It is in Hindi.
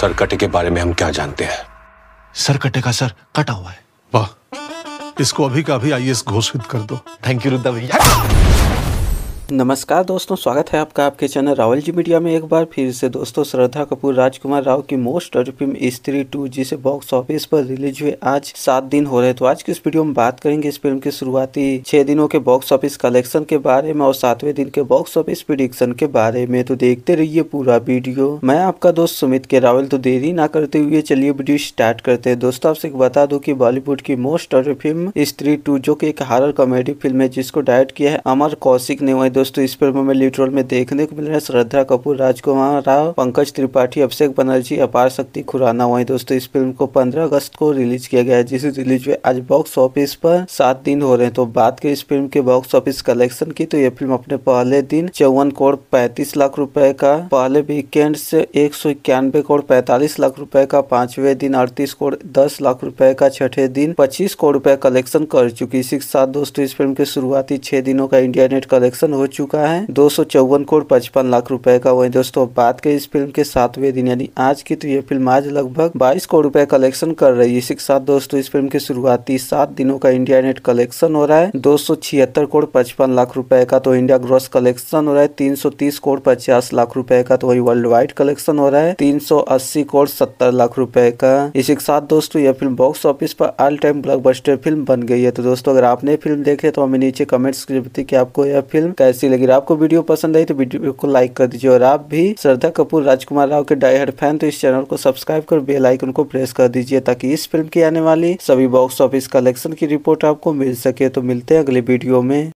सरकटे के बारे में हम क्या जानते हैं सरकटे का सर कटा हुआ है वाह इसको अभी का अभी आईएएस घोषित कर दो थैंक यू रुद्र भैया नमस्कार दोस्तों स्वागत है आपका आपके चैनल रावल जी मीडिया में एक बार फिर से दोस्तों श्रद्धा कपूर राजकुमार राव की मोस्ट अर फिल्म स्त्री टू जिसे बॉक्स ऑफिस पर रिलीज हुए आज सात दिन हो रहे तो आज की इस वीडियो में बात करेंगे इस फिल्म के शुरुआती छह दिनों के बॉक्स ऑफिस कलेक्शन के बारे में और सातवें दिन के बॉक्स ऑफिस प्रिडिक्शन के बारे में तो देखते रहिए पूरा वीडियो मैं आपका दोस्त सुमित के रावल तो देरी ना करते हुए चलिए वीडियो स्टार्ट करते है दोस्तों आपसे बता दो की बॉलीवुड की मोस्ट अर फिल्म स्त्री टू जो की एक हारर कॉमेडी फिल्म है जिसको डायरेक्ट किया है अमर कौशिक ने दोस्तों इस फिल्म में लीड रोल में देखने को मिल रहा है श्रद्धा कपूर राजकुमार राव पंकज त्रिपाठी अभिषेक बनर्जी अपार शक्ति खुराना वही दोस्तों इस फिल्म को पंद्रह अगस्त को रिलीज किया गया है जिस रिलीज में आज बॉक्स ऑफिस पर सात दिन हो रहे हैं तो बात करें इस फिल्म के बॉक्स ऑफिस कलेक्शन की तो यह फिल्म अपने पहले दिन चौवन करोड़ पैंतीस लाख रुपए का पहले वीकेंड से एक सौ इक्यानवे करोड़ पैंतालीस लाख रुपए का पांचवे दिन अड़तीस करोड़ दस लाख रुपए का छठे दिन पच्चीस करोड़ रुपए कलेक्शन कर चुकी इसी के साथ दोस्तों इस फिल्म के शुरुआती छह दिनों का इंडिया नेट कलेक्शन हो चुका है दो सौ चौवन करोड़ पचपन लाख रुपए का वही दोस्तों बात करें इस फिल्म के सातवें दिन यानी आज की तो ये फिल्म आज लगभग बाईस करोड़ रुपए कलेक्शन कर रही है इसी के साथ दोस्तों इस फिल्म के शुरुआती सात दिनों का इंडिया नेट कलेक्शन हो रहा है दो सौ छिहत्तर करोड़ पचपन लाख रुपए का तो इंडिया ग्रॉस कलेक्शन हो रहा है तीन सौ तीस करोड़ पचास लाख रुपए का तो वही वर्ल्ड वाइड कलेक्शन हो रहा है तीन सौ अस्सी करोड़ सत्तर लाख रुपए का इसी के साथ दोस्तों यह फिल्म बॉक्स ऑफिस पर ऑल टाइम ब्लॉक फिल्म बन गई है तो दोस्तों अगर आपने फिल्म देखे तो हमें नीचे कमेंट्स की आपको यह फिल्म कैसे कैसी लगी आपको वीडियो पसंद आई तो वीडियो को लाइक कर दीजिए और आप भी श्रद्धा कपूर राजकुमार राव के डायहर फैन तो इस चैनल को सब्सक्राइब कर बेल आइकन को प्रेस कर दीजिए ताकि इस फिल्म की आने वाली सभी बॉक्स ऑफिस कलेक्शन की रिपोर्ट आपको मिल सके तो मिलते हैं अगले वीडियो में